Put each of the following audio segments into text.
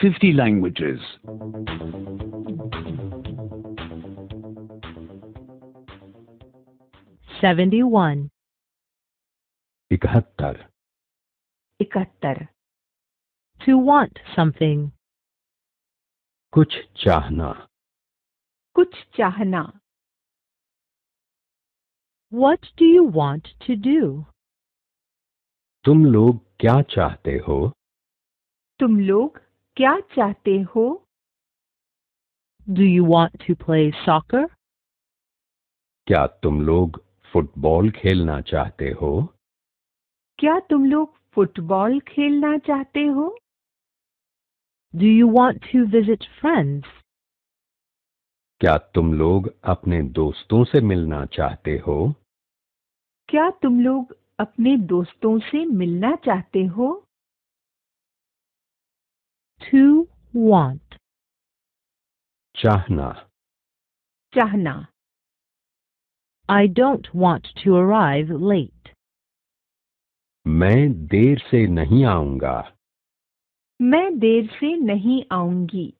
50 languages. Seventy one. Ikhattar. To want something. Kuch chahna. Kuch chahna. What do you want to do? Tum log kya chahte ho? Tum log क्या चाहते हो Do you want to play soccer? क्या तुम लोग football खेलना चाहते हो क्या तुम लोग फुटबॉल खेलना चाहते हो Do you want to visit friends? क्या तुम लोग अपने दोस्तों से मिलना चाहते हो क्या तुम लोग अपने दोस्तों से मिलना चाहते हो To want. Chahna. Chahna. I don't want to arrive late. मैं देर से नहीं आऊंगा मैं देर से नहीं आऊंगी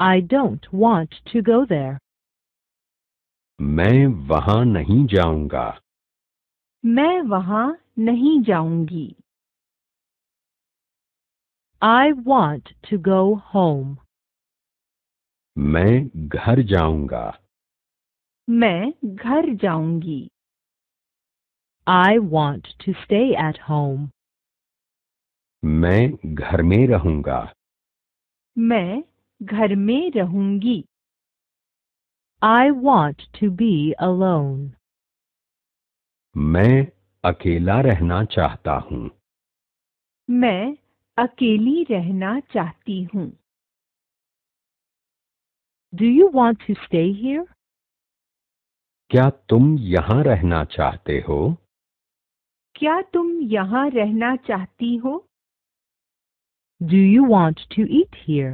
I don't want to go there. मैं वहां नहीं जाऊंगा मैं वहां नहीं जाऊंगी I want to go home. मैं घर जाऊंगा मैं घर जाऊंगी I want to stay at home. मैं घर में रहूंगा मैं घर में रहूंगी I want to be alone. मैं अकेला रहना चाहता हूँ मैं अकेली रहना चाहती हूँ Do you want to stay here? क्या तुम यहाँ रहना चाहते हो क्या तुम यहाँ रहना चाहती हो Do you want to eat here?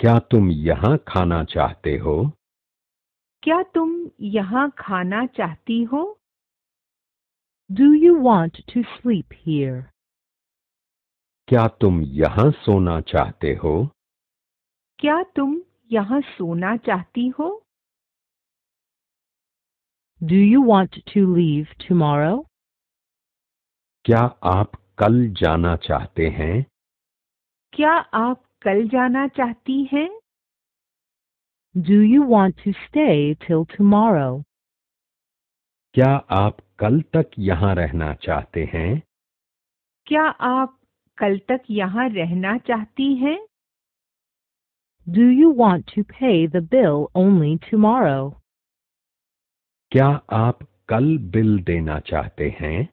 क्या तुम यहाँ खाना चाहते हो क्या तुम यहाँ खाना चाहती हो Do you want to sleep here? क्या तुम यहाँ सोना चाहते हो क्या तुम यहाँ सोना चाहती हो Do you want to leave tomorrow? क्या आप कल जाना चाहते हैं क्या आप कल जाना चाहती हैं Do you want to stay till tomorrow? क्या आप कल तक यहाँ रहना चाहते हैं क्या आप कल तक यहाँ रहना चाहती हैं? Do you want to pay the bill only tomorrow? क्या आप कल बिल देना चाहते हैं?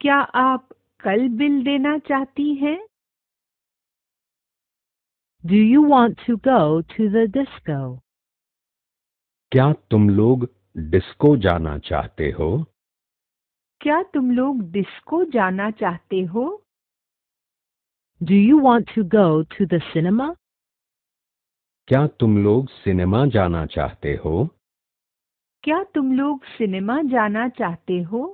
क्या आप कल बिल देना चाहती हैं? Do you want to go to the disco? क्या तुम लोग डिस्को जाना चाहते हो? क्या तुम लोग डिस्को जाना चाहते हो Do you want to go to the cinema? क्या तुम लोग सिनेमा जाना चाहते हो क्या तुम लोग सिनेमा जाना चाहते हो